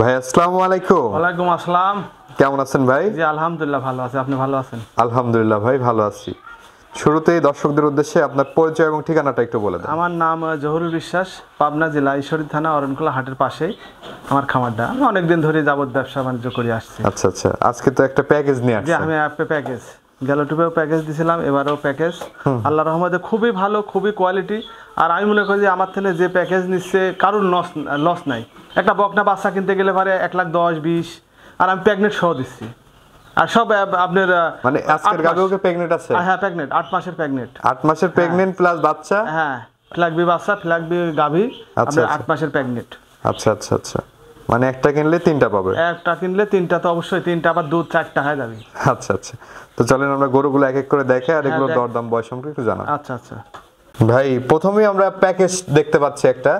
ভাই আসসালামু আলাইকুম ওয়ালাইকুম আসসালাম কেমন আছেন ভাই জি আলহামদুলিল্লাহ ভালো আছি আপনি ভালো আছেন আলহামদুলিল্লাহ ভাই ভালো আছি শুরুতেই দর্শকদের উদ্দেশ্যে আপনার পরিচয় এবং ঠিকানাটা একটু বলে দেন আমার নাম জহুরুল বিশ্বাস পাবনা জেলা ঈশ্বরী থানা অরণকুলা হাটের পাশেই আমার খামারটা আমি অনেকদিন ধরে যাবত ব্যবসা বাণিজ্য করে আসছি আচ্ছা আচ্ছা আজকে তো একটা প্যাকেজ নিয়ে আসছি আমি প্যাকেজ গ্যালোটুপেও প্যাকেজ দিছিলাম এবারেও প্যাকেজ আল্লাহ রহমতে খুবই ভালো খুবই কোয়ালিটি আর আমি মনে করি যে আমার থেকে যে প্যাকেজ নিচ্ছে কারোর লস লস নাই একটা বকনা বাচ্চা কিনতে গেলে পারে এক লাখ দশ বিশ আর আমি প্যাগনেট সহ দিচ্ছি আর সব আপনার মানে আজকের গাবেও কি প্রেগনেট আছে হ্যাঁ প্রেগনেট 8 মাসের প্রেগনেট 8 মাসের প্রেগনেন্ট হ্যাঁ। প্লাস বাচ্চা হ্যাঁ ফ্ল্যাগবি বাচ্চা ফ্ল্যাগবি গাভি আচ্ছা, আপনার 8 আচ্ছা। মাসের প্রেগনেট আচ্ছা আচ্ছা আচ্ছা মানে একটা কিনলে তিনটা পাবে একটা কিনলে তিনটা তো অবশ্যই তিনটা আবার দুধ চারটা হয়ে যাবে আচ্ছা আচ্ছা তো চলেন আমরা গরুগুলো এক এক করে দেখে আর হ্যাঁ, এগুলো দরদাম বয়স সম্পর্কে একটু জানা আচ্ছা আচ্ছা ভাই প্রথমেই আমরা প্যাকেজ দেখতে পাচ্ছি একটা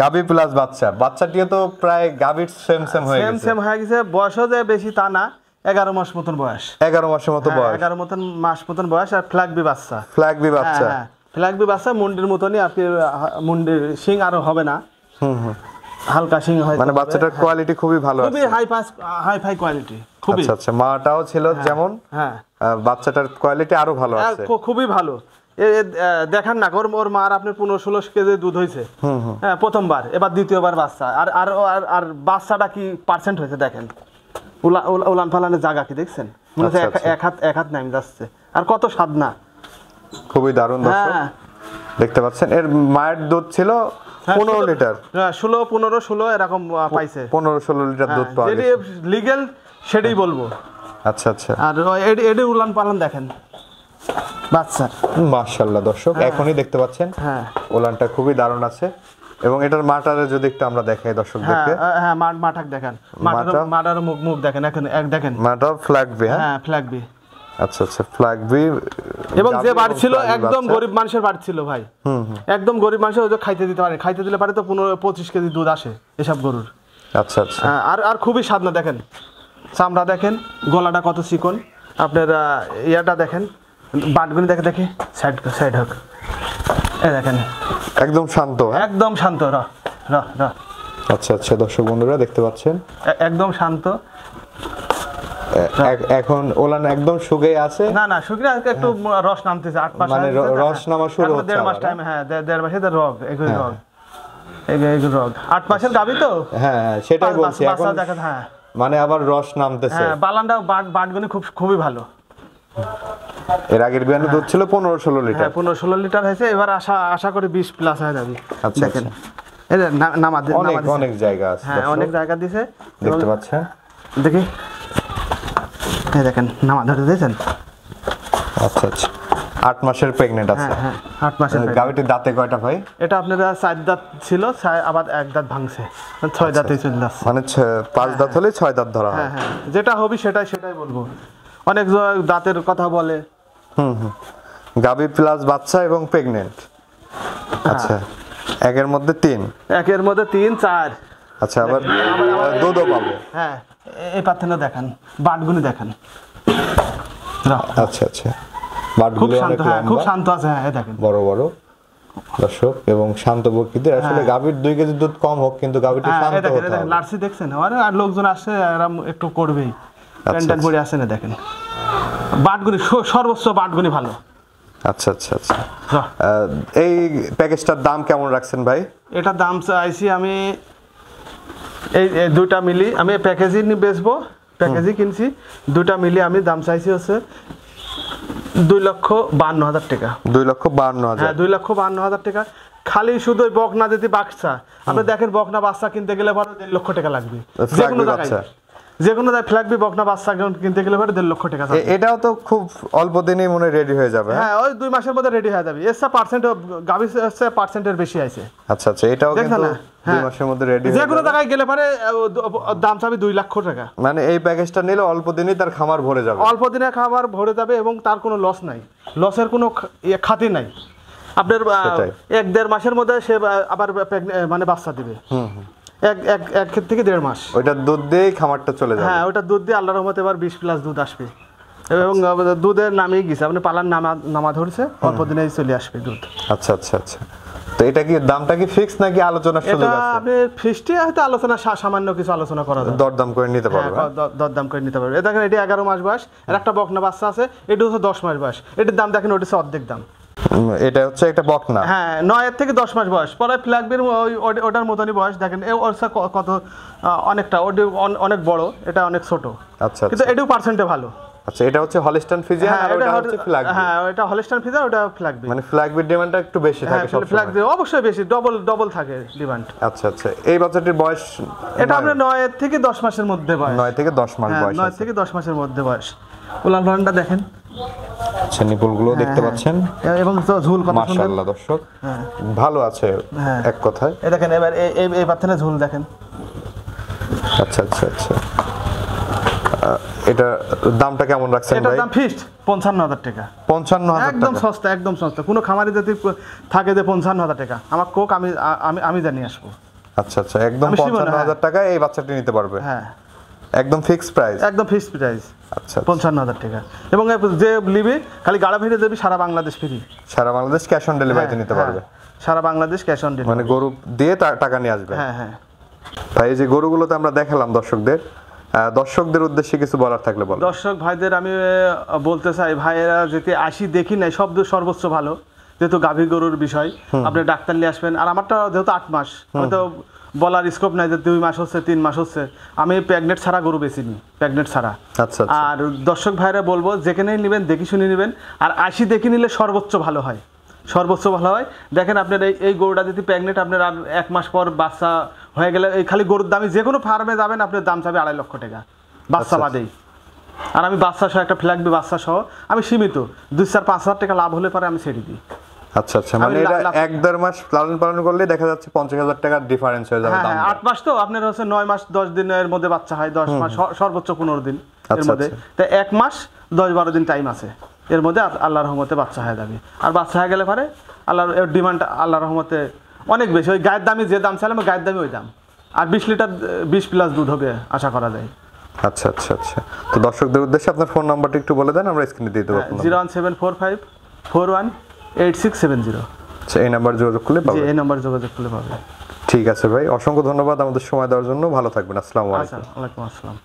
গাবি প্লাস বাচ্চা বাচ্চাটিও তো প্রায় গাবির সেম সেম হয়ে গেছে সেম সেম হয়ে গেছে বয়সও যে বেশি তা না এগারো মাস মতন বয়স এগারো মাসের মতো হ্যাঁ, বয়স এগারো মতন মাস মতন বয়স আর ফ্ল্যাগবি বাচ্চা ফ্ল্যাগবি বাচ্চা ফ্ল্যাগবি হ্যাঁ। বাচ্চা মুন্ডির মতনই আপনি মুন্ডির সিং আরো হবে না হুম হুম হালকা হয় মানে বাচ্চাটার কোয়ালিটি খুবই ভালো খুবই high pass hi-fi quality খুবই আচ্ছা আচ্ছা মাটাও ছিল হ্যাঁ, যেমন হ্যাঁ বাচ্চাটার কোয়ালিটি আরো ভালো হ্যাঁ, আছে খুবই ভালো দেখান না মার আপনার পনেরো ষোলো কেজি দুধ হয়েছে হ্যাঁ প্রথমবার এবার দ্বিতীয়বার বাচ্চা আর আর আর বাচ্চাটা কি পার্সেন্ট হয়েছে দেখেন উলান ফালানের জায়গা কি দেখছেন আচ্ছা, আচ্ছা। এক হাত এক হাত নামে যাচ্ছে আর কত না খুবই দারুণ হ্যাঁ দেখতে পাচ্ছেন এর মায়ের দুধ ছিল হ্যাঁ, পনেরো লিটার হ্যাঁ, ষোলো পনেরো ষোলো এরকম পাইছে পনেরো ষোলো লিটার দুধ হ্যাঁ, পাওয়া লিগেল সেটাই বলবো আচ্ছা আচ্ছা আর এডি উলান পালান দেখেন বাচ্চার দর্শক এখনই দেখতে পাচ্ছেন হ্যাঁ খুবই দারুণ আছে এবং এটার মাটারে যদি একটু আমরা হ্যাঁ দেখেন মুখ মুখ দেখেন এখন এক দেখেন মাটা ফ্ল্যাগবি হ্যাঁ ফ্ল্যাগবি আচ্ছা আচ্ছা ফ্ল্যাগ বি এবং যে বাড়ি ছিল একদম আচ্ছা। গরিব মানুষের বাড়ি ছিল ভাই একদম গরিব মানুষের ওই ওদের খাইতে দিতে পারে খাইতে দিলে পারে তো পনেরো পঁচিশ কেজি দুধ আসে এসব গরুর আচ্ছা আচ্ছা হ্যাঁ, আর আর খুবই স্বাদ দেখেন চামড়া দেখেন গলাটা কত চিকন আপনার ইয়াটা দেখেন বাটগুলি দেখে দেখে সাইড সাইড হোক এ দেখেন একদম শান্ত হ্যাঁ? একদম শান্ত র র র আচ্ছা আচ্ছা দর্শক বন্ধুরা দেখতে পাচ্ছেন একদম শান্ত হ্যাঁ। এখন ওলান একদম আছে না না একটু হ্যাঁ। রস নামতেছে আট মাস মানে রস নামা শুরু হচ্ছে দেড় মাস টাইম হ্যাঁ, হ্যাঁ দেড় মাসে রগ এগুলো রগ এগুলো রগ আট মাসের তো হ্যাঁ সেটাই বলছি এখন মানে আবার রস নামতেছে হ্যাঁ বালানটা বাটগুনি খুব খুবই ভালো এর আগের বিয়ানে দুধ ছিল পনেরো ষোলো লিটার হ্যাঁ পনেরো ষোলো লিটার হয়েছে এবার আশা আশা করি বিশ প্লাস হয়ে যাবে আচ্ছা, দেখেন আচ্ছা। অনেক অনেক জায়গা আছে হ্যাঁ অনেক জায়গা দিছে দেখতে পাচ্ছেন দেখি এই দেখেন নামা ধরে দিয়েছেন আচ্ছা আচ্ছা আট মাসের প্রেগনেন্ট আছে হ্যাঁ, হ্যাঁ, আট মাসের গাভিটি দাঁতে কয়টা ভাই এটা আপনারা চার দাঁত ছিল আবার এক দাঁত ভাঙছে ছয় আচ্ছা, দাঁতে চলে যাচ্ছে মানে পাঁচ হ্যাঁ, দাঁত হলে ছয় দাঁত ধরা হয় যেটা হবি সেটাই সেটাই বলবো অনেক দাঁতের কথা বলে হুম হুম গাভি প্লাস বাচ্চা এবং প্রেগনেন্ট আচ্ছা একের মধ্যে তিন একের মধ্যে তিন চার আচ্ছা আবার দুধও পাবো হ্যাঁ এই পাথরটা দেখান বাটগুলো দেখান আচ্ছা আচ্ছা বাটগুলো হ্যাঁ, খুব শান্ত আছে হ্যাঁ দেখেন বড় বড় দর্শক এবং শান্ত প্রকৃতির হ্যাঁ। আসলে গাভীর দুই কেজি দুধ কম হোক কিন্তু গাভীটা হ্যাঁ, শান্ত হতে হবে লার্সি দেখছেন আর লোকজন আসে এরা একটু করবেই আচ্ছা, টেনটেন করে আচ্ছা। আসে না দেখেন বাটগুনি সর্বোচ্চ বাটগুনি ভালো আচ্ছা আচ্ছা আচ্ছা এই প্যাকেজটার দাম কেমন রাখছেন ভাই এটার দাম চাইছি আমি এই দুটা মিলি আমি প্যাকেজিং বেচবো প্যাকেজই কিনছি দুটা মিলি আমি দাম চাইছি হচ্ছে দুই লক্ষ বান্ন হাজার টাকা দুই লক্ষ বান্ন হাজার হ্যাঁ, দুই লক্ষ বান্ন হাজার টাকা খালি শুধু বকনা যদি বাক্সা আপনি দেখেন বকনা বাচ্চা কিনতে গেলে ভালো দেড় লক্ষ টাকা লাগবে আচ্ছা, যে কোনো যে কোনো ফ্ল্যাগ বি বকনা বাস বাচ্চা কিনতে গেলে পরে দেড় লক্ষ টাকা এটাও তো খুব অল্প দিনেই মনে রেডি হয়ে যাবে হ্যাঁ? হ্যাঁ ওই দুই মাসের মধ্যে রেডি হয়ে যাবে এসা পার্সেন্ট গাভি এসা পার্সেন্টের বেশি আছে আচ্ছা আচ্ছা এটাও কিন্তু দুই হ্যাঁ। মাসের মধ্যে রেডি যে কোনো টাকায় গেলে পরে দাম চাবি দুই লক্ষ টাকা মানে এই প্যাকেজটা নিলে অল্প দিনেই তার খামার ভরে যাবে অল্প দিনে খামার ভরে যাবে এবং তার কোনো লস নাই লসের কোনো ইয়ে, খাতি নাই আপনার এক দেড় মাসের মধ্যে সে আবার মানে বাচ্চা দিবে হুম হুম এক এক এক ক্ষেত থেকে দেড় মাস ওইটা দুধ দিয়ে খামারটা চলে যায় হ্যাঁ ওটা দুধ দিয়ে আল্লাহ রহমতে এবার বিশ প্লাস দুধ আসবে এবং দুধের নামেই গেছে আপনি পালার নামা নামা ধরছে অল্প দিনে চলে আসবে দুধ আচ্ছা আচ্ছা আচ্ছা তো এটা কি দামটা কি ফিক্স নাকি আলোচনা সুযোগ আছে আপনি ফিক্সটি হয়তো আলোচনা সামান্য কিছু আলোচনা করা যাবে দরদাম করে নিতে পারবে হ্যাঁ, হ্যাঁ? দরদাম করে নিতে পারবে দেখেন এটি এগারো মাস বয়স আর একটা বকনা বাচ্চা আছে এটি হচ্ছে দশ মাস বয়স এটির দাম দেখেন ওটি হচ্ছে অর্ধেক দাম এটা হচ্ছে একটা না হ্যাঁ নয়ের থেকে দশ মাস বয়স পরে ফ্ল্যাগবির ওটার মতনই বয়স দেখেন এ ওরসা কত অনেকটা ওটি অনেক বড় এটা অনেক ছোট আচ্ছা কিন্তু আচ্ছা। এটিও পার্সেন্টে ভালো আচ্ছা এটা হচ্ছে হলিস্টান ফিজিয়া আর ওটা হচ্ছে ফ্ল্যাগ হ্যাঁ এটা হলিস্টান ফিজিয়া ওটা ফ্ল্যাগ মানে ফ্ল্যাগ বিট ডিমান্ডটা একটু বেশি হ্যাঁ, থাকে সব ফ্ল্যাগ অবশ্যই বেশি ডবল ডবল থাকে ডিমান্ড আচ্ছা আচ্ছা এই বাচ্চাটির বয়স এটা আমরা 9 থেকে 10 মাসের মধ্যে বয়স 9 থেকে 10 মাস হ্যাঁ, বয়স 9 থেকে 10 মাসের মধ্যে বয়স উলান দেখেন আচ্ছা, নিপুলগুলো হ্যাঁ, দেখতে পাচ্ছেন হ্যাঁ। এবং ঝুল মাশাআল্লাহ দর্শক হ্যাঁ। ভালো আছে এক কথায় দেখেন এবার এই এই পাথনে ঝুল দেখেন আচ্ছা আচ্ছা আচ্ছা এটা দামটা কেমন রাখছেন ভাই এটা দাম ফিক্সড 55000 টাকা 55000 একদম সস্তা একদম সস্তা কোনো খামারি যদি থাকে যে 55000 টাকা আমার কোক আমি আমি আমি জানি আসবো আচ্ছা আচ্ছা একদম 55000 টাকা এই বাচ্চাটি নিতে পারবে হ্যাঁ একদম ফিক্সড প্রাইস একদম ফিক্সড প্রাইস আচ্ছা, আচ্ছা। পঞ্চান্ন হাজার টাকা এবং যে নিবি খালি গাড়া ভিড়ে দেবি সারা বাংলাদেশ ফ্রি সারা বাংলাদেশ ক্যাশ অন ডেলিভারিতে নিতে পারবে হ্যাঁ, সারা বাংলাদেশ ক্যাশ অন ডেলিভারি মানে গরু দিয়ে টাকা নিয়ে আসবে হ্যাঁ হ্যাঁ ভাই এই যে গরুগুলো তো আমরা দেখালাম দর্শকদের দর্শকদের উদ্দেশ্যে কিছু বলার থাকলে বল দর্শক ভাইদের আমি বলতে চাই ভাইয়েরা যেতে আসি দেখি নাই শব্দ সর্বোচ্চ ভালো যেহেতু গাভী গরুর বিষয় আপনি ডাক্তার নিয়ে আসবেন আর আমারটা যেহেতু আট মাস হয়তো বলার স্কোপ নাই যে দুই মাস হচ্ছে তিন মাস হচ্ছে আমি প্যাগনেট ছাড়া গরু নিই প্যাগনেট ছাড়া আচ্ছা, আচ্ছা আর দর্শক ভাইরা বলবো যেখানেই নেবেন দেখি শুনে নেবেন আর আশি দেখে নিলে সর্বোচ্চ ভালো হয় সর্বোচ্চ ভালো হয় দেখেন আপনার এই এই গরুটা যদি প্যাগনেট আপনার আর এক মাস পর বাচ্চা হয়ে গেলে এই খালি গরুর দামি যে কোনো ফার্মে যাবেন আপনার দাম চাবে আড়াই লক্ষ টাকা বাচ্চা আচ্ছা, আচ্ছা। বাদেই আর আমি বাচ্চা সহ একটা ফ্ল্যাগবি বাচ্চা সহ আমি সীমিত দুই চার পাঁচ হাজার টাকা লাভ হলে পরে আমি ছেড়ে দিই আচ্ছা আচ্ছা মানে এটা এক দেড় মাস লালন পালন করলে দেখা যাচ্ছে পঞ্চাশ হাজার টাকার ডিফারেন্স হয়ে যাবে হ্যাঁ, হ্যাঁ, আট মাস তো আপনার হচ্ছে নয় মাস দশ দিনের মধ্যে বাচ্চা হয় দশ মাস সর্বোচ্চ পনেরো দিন এর আচ্ছা, মধ্যে আচ্ছা। তা এক মাস দশ বারো দিন টাইম আছে এর মধ্যে রহমতে বাচ্চা হয়ে যাবে আর বাচ্চা হয়ে গেলে ডিমান্ড আল্লাহ রহমতে অনেক বেশি ওই গায়ের দামি যে দাম ছিলাম গায়ের দামি ওই দাম আর বিশ লিটার বিশ প্লাস দুধ হবে আশা করা যায় আচ্ছা আচ্ছা আচ্ছা তো দর্শকদের উদ্দেশ্যে আপনার ফোন নাম্বারটা একটু বলে দেন আমরা স্ক্রিনে দিয়ে দেবো zero one seven four five four one eight six seven zero এই নাম্বার যোগাযোগ করলে পাবে এই নাম্বার যোগাযোগ করলে পাবে ঠিক আছে ভাই অসংখ্য ধন্যবাদ আমাদের সময় দেওয়ার জন্য ভালো থাকবেন আসসালামু আচ্ছা, আলাইকুম আলাইকুম আসসালাম